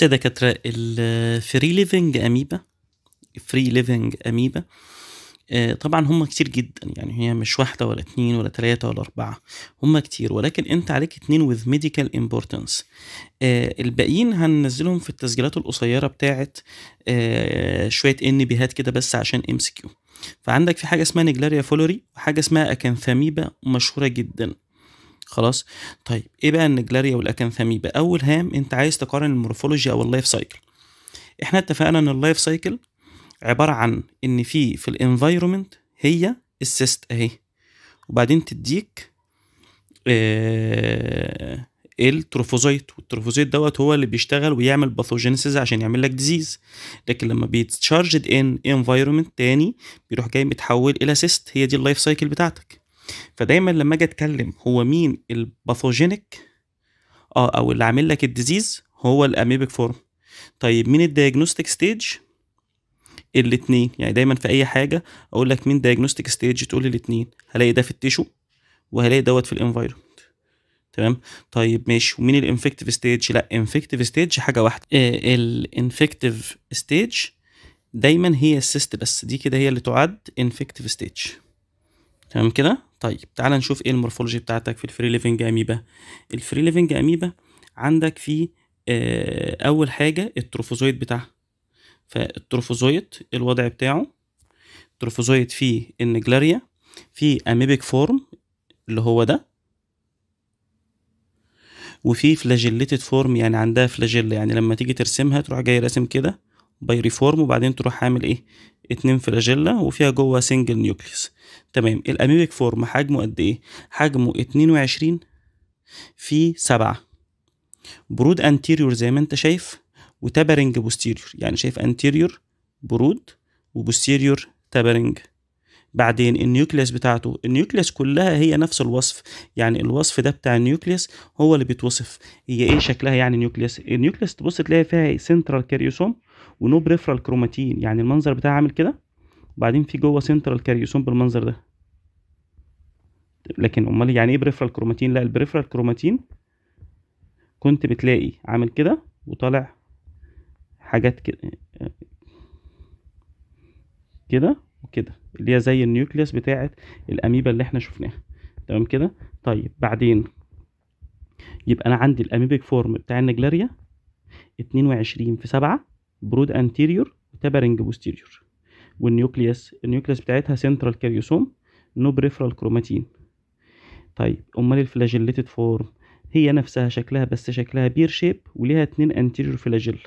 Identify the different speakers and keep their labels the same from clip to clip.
Speaker 1: بص يا دكاترة الفري ليفنج أميبا فري ليفنج أميبا طبعا هم كتير جدا يعني هي مش واحدة ولا اتنين ولا تلاتة ولا أربعة هم كتير ولكن أنت عليك اتنين with medical importance آه، الباقيين هننزلهم في التسجيلات القصيرة بتاعت آه، شوية ان بيهات كده بس عشان ام سي كيو فعندك في حاجة اسمها نجلاريا فولوري وحاجة اسمها أكانثاميبا مشهورة جدا خلاص طيب ايه بقى النجلاريا والاكانثاميبا اول هام انت عايز تقارن المورفولوجي او اللايف سايكل احنا اتفقنا ان اللايف سايكل عباره عن ان في في الانفايرومنت هي السيست اهي وبعدين تديك آه التروفوزيت والتروفوزيت دوت هو اللي بيشتغل ويعمل باثوجينيسيس عشان يعمل لك ديزيز لكن لما بيتشارجد ان انفايرومنت تاني بيروح جاي متحول الى سيست هي دي اللايف سايكل بتاعتك فدايما لما اجي اتكلم هو مين الباثوجينيك اه او اللي عامل لك الديزيز هو الاميبك فورم طيب مين الدايجنوستيك ستيج الاثنين يعني دايما في اي حاجه اقول لك مين دايجنوستيك ستيج تقول الاثنين هلاقي ده في التيشو وهلاقي دوت في الانفايرمنت تمام طيب ماشي ومين الانفكتيف ستيج لا انفكتيف ستيج حاجه واحده آه، الانفكتيف ستيج دايما هي السيست بس دي كده هي اللي تعد انفكتيف ستيج تمام كده طيب تعال نشوف ايه المورفولوجي بتاعتك في الفري ليفنج اميبا الفري ليفنج اميبا عندك فيه آه، اول حاجه التروفوزويت بتاعها فالتروفوزويت الوضع بتاعه التروفوزويت فيه النجلاريا فيه اميبك فورم اللي هو ده وفي فلاجيليتد فورم يعني عندها فلاجيلا يعني لما تيجي ترسمها تروح جاي راسم كده بايريفورم وبعدين تروح عامل ايه اتنين فلاجيلا وفيها جوه سنجل نيوكليس تمام الاميبيك فورم حجمه قد ايه حجمه 22 في سبعة برود انتيريور زي ما انت شايف وتابرنج بوستيريور يعني شايف انتيريور برود وبوستيريور تابرنج بعدين النيوكليس بتاعته النيوكليس كلها هي نفس الوصف يعني الوصف ده بتاع النيوكليس هو اللي بيتوصف هي ايه شكلها يعني نيوكليس النيوكليس تبص تلاقي فيها سنترال كاريوسوم ونو بريفرال كروماتين يعني المنظر بتاعها عامل كده وبعدين في جوه سنترال كاريوسوم بالمنظر ده لكن امال يعني ايه بريفرال كروماتين لا البريفرال كروماتين كنت بتلاقي عامل كده وطالع حاجات كده كده وكده اللي هي زي النيوكليس بتاعه الاميبا اللي احنا شفناها تمام كده طيب بعدين يبقى انا عندي الاميبيك فورم بتاع النجلاريا 22 في 7 برود انتيريور وتابرنج بوستيريور والنيوكليس النيوكليوس بتاعتها سنترال كاريوسوم نو بريفرال كروماتين طيب امال الفلاجيليتد فورم هي نفسها شكلها بس شكلها بير شيب وليها اتنين انتيريور فلاجيل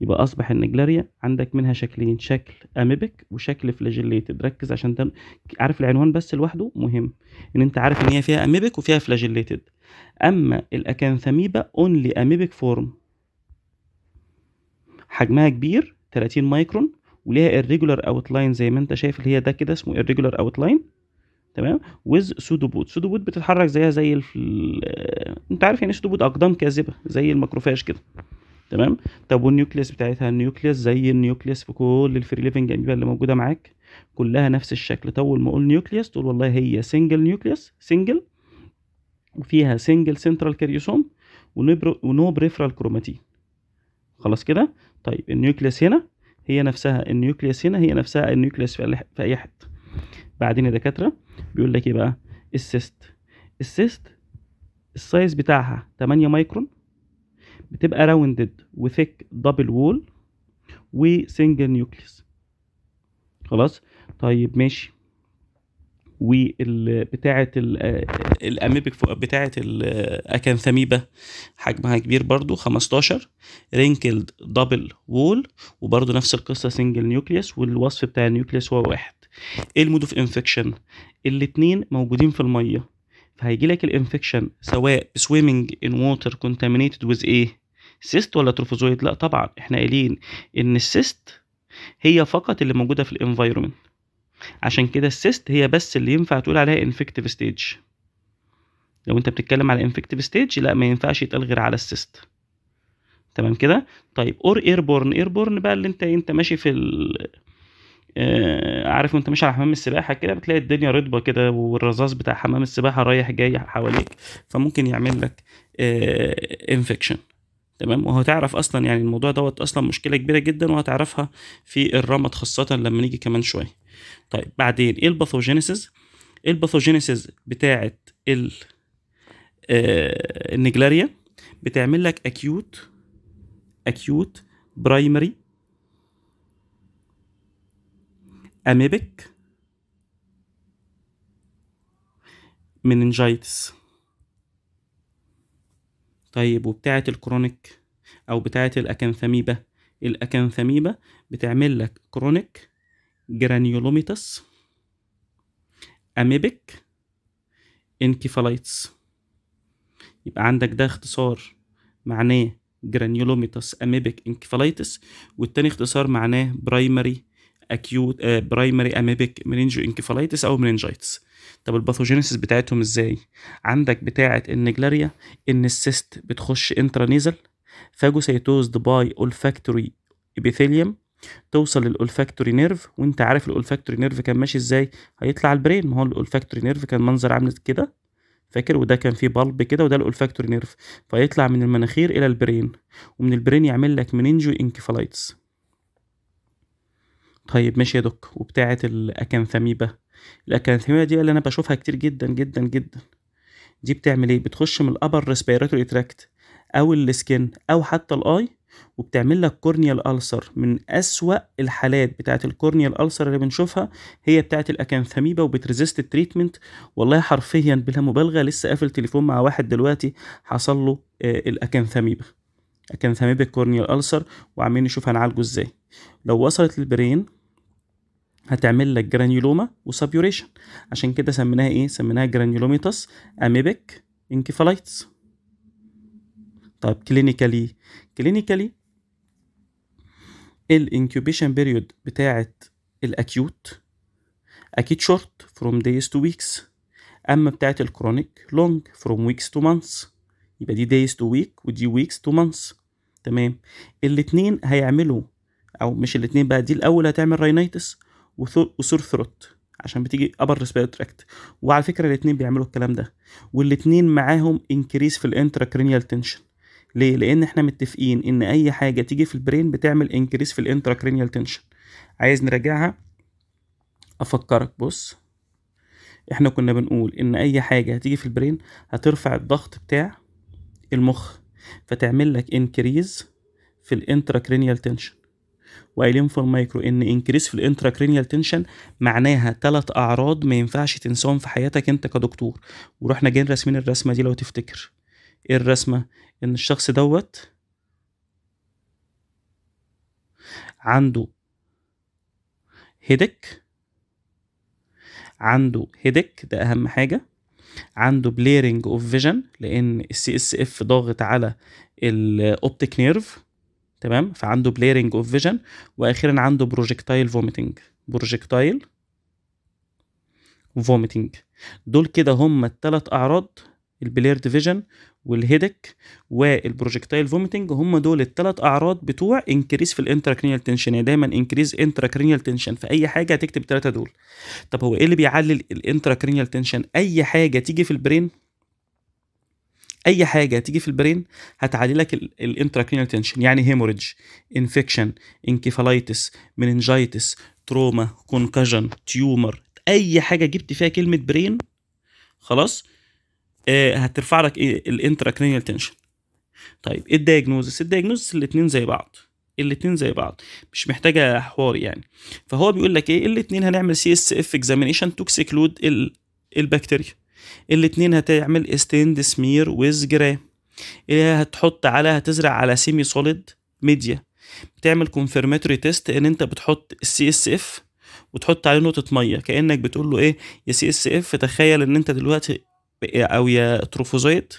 Speaker 1: يبقى اصبح النجلاريا عندك منها شكلين شكل اميبك وشكل فلاجيليتد ركز عشان تن... عارف العنوان بس لوحده مهم ان انت عارف ان هي فيها اميبك وفيها فلاجيليتد اما الاكانثاميبا اونلي اميبك فورم حجمها كبير 30 مايكرون وليها الريجولار اوت لاين زي ما انت شايف اللي هي ده كده اسمه الريجولار اوت لاين تمام ويز سودو بوت سودو بوت بتتحرك زيها زي الف... آه، انت عارف يعني سودو بوت اقدام كاذبه زي الماكروفاج كده تمام طب والنيوكليس بتاعتها النيوكليس زي النيوكليس في كل الفري ليفنج اميبا اللي موجوده معاك كلها نفس الشكل طول ما اقول نيوكليس تقول والله هي سنجل نيوكليس سنجل وفيها سنجل سنترال كاريوسوم ونو بريفرال كروماتين خلاص كده طيب النيوكليس هنا هي نفسها النيوكليس هنا هي نفسها النيوكليس في اي حته بعدين يا دكاتره بيقول لك ايه بقى السيست السيست السايز بتاعها 8 مايكرون بتبقى راوندد وثيك دبل وول وسنجل نيوكليس خلاص طيب ماشي وبتاعه الاميبك بتاعه الاكانثاميبا حجمها كبير برضو 15 رينكلد دبل وول وبرضو نفس القصه سنجل نيوكليس والوصف بتاع النيوكليس هو واحد ايه المود اوف انفكشن الاثنين موجودين في الميه فهيجي لك الانفكشن سواء سويمنج ان ووتر كونتامينيتد ويز ايه سيست ولا تروفوزويد لا طبعا احنا قايلين ان السيست هي فقط اللي موجوده في الانفايرمنت عشان كده السيست هي بس اللي ينفع تقول عليها انفكتيف ستيج لو انت بتتكلم على انفكتيف ستيج لا ما ينفعش يتقال غير على السيست تمام كده طيب اور ايربورن ايربورن بقى اللي انت انت ماشي في ال... آه، عارف وانت ماشي على حمام السباحه كده بتلاقي الدنيا رطبه كده والرذاذ بتاع حمام السباحه رايح جاي حواليك فممكن يعمل لك انفكشن آه، تمام وهتعرف اصلا يعني الموضوع دوت اصلا مشكله كبيره جدا وهتعرفها في الرمد خاصه لما نيجي كمان شويه طيب بعدين ايه الباثوجينيسيس الباثوجينيسيس بتاعه ال آه النجلاريا بتعمل لك اكيوت اكيوت برايمري اميبك مننجايتس طيب وبتاعة الكرونيك أو بتاعة الأكانثاميبا الأكانثاميبا بتعمل لك كرونيك جرانيولوميتس أميبك انكيفالايتس يبقى عندك ده اختصار معناه جرانيولوميتس أميبك انكيفالايتس والتاني اختصار معناه برايمري اكيوت برايمري اميبك منينجو انكيفالايتس او منينجايتس طب الباثوجينيسيس بتاعتهم ازاي عندك بتاعه النجلاريا ان السيست بتخش انترانيزل فاجوسايتوزد باي اولفاكتوري ابيثيليوم توصل للأولفاكتوري نيرف وانت عارف الأولفاكتوري نيرف كان ماشي ازاي هيطلع البرين ما هو الأولفاكتوري نيرف كان منظر عامل كده فاكر وده كان فيه بلب كده وده الأولفاكتوري نيرف فيطلع من المناخير إلى البرين ومن البرين يعمل لك منينجو انكفالايتس طيب ماشي يا دوك وبتاعة الأكانثاميبا الأكانثاميبا دي اللي أنا بشوفها كتير جدا جدا جدا دي بتعمل ايه بتخش من الابر ريسبيراتوري تراكت او السكن او حتى الاي وبتعمل لك كورنيال ألسر من أسوأ الحالات بتاعة الكورنيال ألسر اللي بنشوفها هي بتاعة الأكانثاميبا وبترزيست التريتمنت والله حرفيا بلا مبالغة لسه قافل تليفون مع واحد دلوقتي حصل له آه، الأكانثاميبا أكانثاميبا كورنيال ألسر وعمالين نشوف هنعالجه إزاي لو وصلت للبرين هتعمل لك جرانيولوما وسابيوريشن عشان كده سميناها ايه سميناها جرانيولوميتاس اميبك انكفاليتس طيب كلينيكالي كلينيكالي الانكيوبيشن بيريود بتاعت الاكيوت اكيد شورت فروم دايز تو ويكس اما بتاعت الكرونيك لونج فروم ويكس تو مانس يبقى دي دايز تو ويك ودي ويكس تو مانس تمام الاثنين هيعملوا او مش الاثنين بقى دي الاول هتعمل راينيتس وسور ثروت عشان بتيجي ابر ريسبيرتوري تراكت وعلى فكره الاثنين بيعملوا الكلام ده والاثنين معاهم انكريس في الانتراكرينيال تنشن ليه لان احنا متفقين ان اي حاجه تيجي في البرين بتعمل انكريس في الانتراكرينيال تنشن عايز نراجعها افكرك بص احنا كنا بنقول ان اي حاجه هتيجي في البرين هترفع الضغط بتاع المخ فتعمل لك انكريز في الانتراكرينيال تنشن وقايلين في المايكرو ان انكريس في الانتراكرينيال تنشن معناها تلات اعراض ما ينفعش تنساهم في حياتك انت كدكتور ورحنا جايين راسمين الرسمه دي لو تفتكر ايه الرسمه ان الشخص دوت عنده هيدك عنده هيدك ده اهم حاجه عنده بليرنج اوف فيجن لان السي اس اف ضاغط على الاوبتيك نيرف تمام فعنده بليرنج اوف فيجن واخيرا عنده بروجكتايل فوميتنج بروجكتايل فوميتنج دول كده هم الثلاث اعراض البلير ديفيجن والهيدك والبروجكتايل فوميتنج هم دول الثلاث اعراض بتوع انكريز في الانتراكرينيال تنشن يعني دايما انكريز انتراكرينيال تنشن في اي حاجه هتكتب الثلاثه دول طب هو ايه اللي بيعلل الانتراكرينيال تنشن اي حاجه تيجي في البرين اي حاجه تيجي في البرين هتعلي لك الانتراكرينيال تنشن يعني هيموريدج انفكشن انكيفالايتس مننجايتس تروما كونكجن تيومر اي حاجه جبت فيها كلمه برين خلاص إيه، هترفع لك ايه الانتراكرينيال تنشن طيب ايه الدايجنوزس الدايجنوزس الاتنين زي بعض الاتنين زي بعض مش محتاجه حوار يعني فهو بيقول لك ايه الاتنين هنعمل سي اس اف اكزامينيشن تو اكسكلود البكتيريا الاتنين هتعمل استند سمير ويز جرام هتحط على هتزرع على سيمي سوليد ميديا بتعمل كونفيرماتوري تيست ان انت بتحط السي اس اف وتحط عليه نقطه ميه كانك بتقول له ايه يا سي اس اف تخيل ان انت دلوقتي او يا تروفوزايت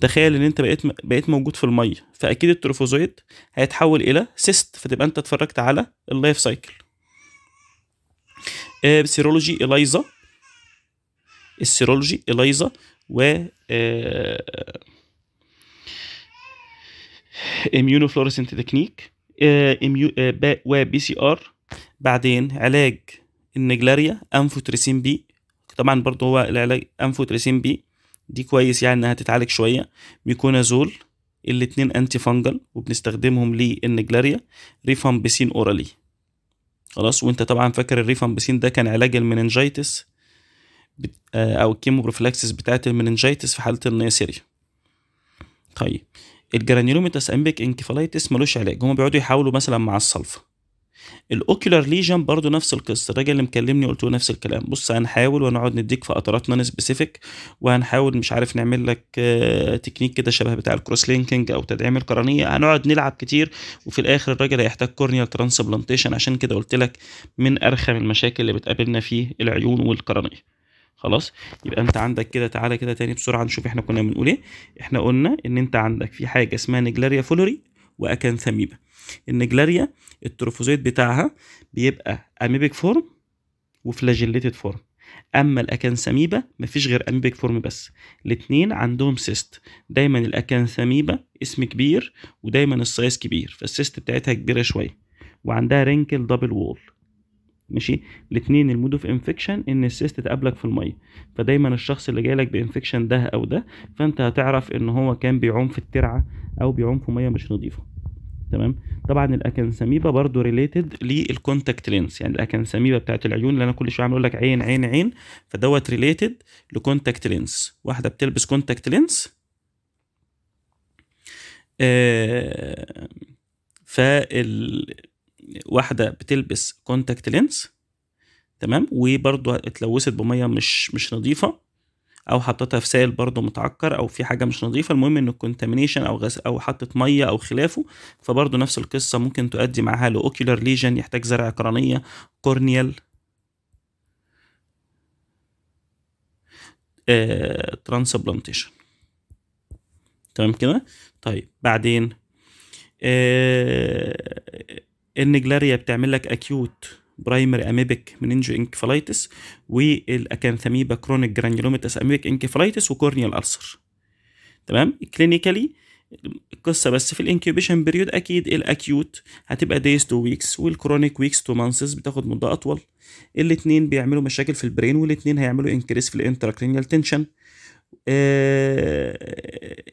Speaker 1: تخيل ان انت بقيت بقيت موجود في الميه فاكيد التروفوزايت هيتحول الى سيست فتبقى انت اتفرجت على اللايف سايكل سيرولوجي إليزا السيرولوجي إليزا و اميونوفلوريسنت آه، تكنيك آه، آه، و بي سي ار بعدين علاج النجلاريا انفوتريسين بي طبعا برضه هو العلاج أنفوتريسين بي دي كويس يعني إنها تتعالج شوية ميكونازول الاثنين أنتي فانجل وبنستخدمهم للنجلاريا ريفامبسين أورالي خلاص وانت طبعا فاكر الريفامبسين ده كان علاج المننجيتس آه، او الكيموبروفلاكسس بتاعه المننجيتس في حاله النيسيريا طيب الجرانيولوميتاس امبيك انكفالايتس ملوش علاج هما بيقعدوا يحاولوا مثلا مع الصلفه الاوكيولار ليجن برضو نفس القصه الراجل اللي مكلمني قلت له نفس الكلام بص هنحاول ونقعد نديك في نون سبيسيفيك وهنحاول مش عارف نعمل لك آه، تكنيك كده شبه بتاع الكروس لينكينج او تدعيم القرنيه هنقعد نلعب كتير وفي الاخر الراجل هيحتاج كورنيال ترانسبلانتيشن عشان كده قلت لك من ارخم المشاكل اللي بتقابلنا فيه العيون والقرنيه خلاص يبقى انت عندك كده تعالى كده تاني بسرعه نشوف احنا كنا بنقول ايه احنا قلنا ان انت عندك في حاجه اسمها نجلاريا فولوري واكانثاميبا النجلاريا التروفوزيت بتاعها بيبقى اميبيك فورم وفلاجيليتد فورم اما الاكانثاميبا مفيش غير اميبيك فورم بس الاثنين عندهم سيست دايما الاكانثاميبا اسم كبير ودايما السايز كبير فالسيست بتاعتها كبيره شويه وعندها رينكل دبل وول ماشي الاثنين المود اوف انفكشن ان السيست تقابلك في الميه فدايما الشخص اللي جاي لك بانفكشن ده او ده فانت هتعرف ان هو كان بيعوم في الترعه او بيعوم في ميه مش نظيفه تمام طبعا الاكنساميبا برضو ريليتد للكونتاكت لينس يعني الاكنساميبا بتاعت العيون اللي انا كل شويه عم اقول لك عين عين عين فدوت ريليتد لكونتاكت لينس واحده بتلبس كونتاكت لينس آه فال واحده بتلبس كونتاكت لينس تمام وبرضو اتلوثت بميه مش مش نظيفه او حطيتها في سائل برضه متعكر او في حاجه مش نظيفه المهم ان الكونتامينيشن او غس او حطت ميه او خلافه فبرضه نفس القصه ممكن تؤدي معاها لاوكيولار ليجن يحتاج زرع قرنيه كورنيال ترانسبلانتيشن تمام كده طيب بعدين آه، النجلاريا بتعمل لك اكيوت برايمري اميبك مننجو انكفالايتس والاكانثاميبا كرونيك جرانيولوميتس اميبك انكفالايتس وكورنيال السر تمام كلينيكالي القصه بس في الانكيوبيشن بيريود اكيد الاكيوت هتبقى دايز تو ويكس والكرونيك ويكس تو مانثس بتاخد مده اطول الاثنين بيعملوا مشاكل في البرين والاثنين هيعملوا انكريس في الانتراكرينيال تنشن آه،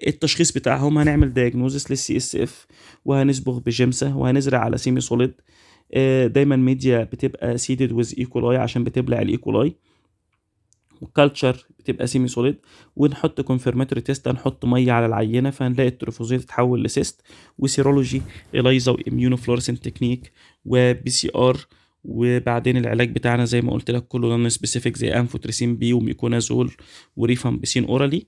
Speaker 1: التشخيص بتاعهم هنعمل دايجنوزس للسي اس اف وهنصبغ بجمسه وهنزرع على سيمي سوليد آه، دايما ميديا بتبقى سيدد ويز ايكولاي عشان بتبلع الايكولاي وكالتشر بتبقى سيمي سوليد ونحط كونفيرماتوري تيست هنحط ميه على العينه فهنلاقي التروفوزيت تتحول لسيست وسيرولوجي اليزا واميونوفلورسنت تكنيك وبي سي ار وبعدين العلاج بتاعنا زي ما قلت لك كله نون سبيسيفيك زي انفوتريسين بي وميكونازول وريفامبسين اورالي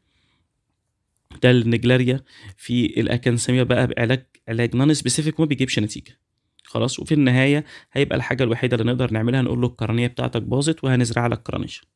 Speaker 1: ده النجلاريا في الاكنسيميا بقى بعلاج علاج نون سبيسيفيك وما بيجيبش نتيجه خلاص وفي النهايه هيبقى الحاجه الوحيده اللي نقدر نعملها نقول له القرنيه بتاعتك باظت وهنزرع لك كرانيشن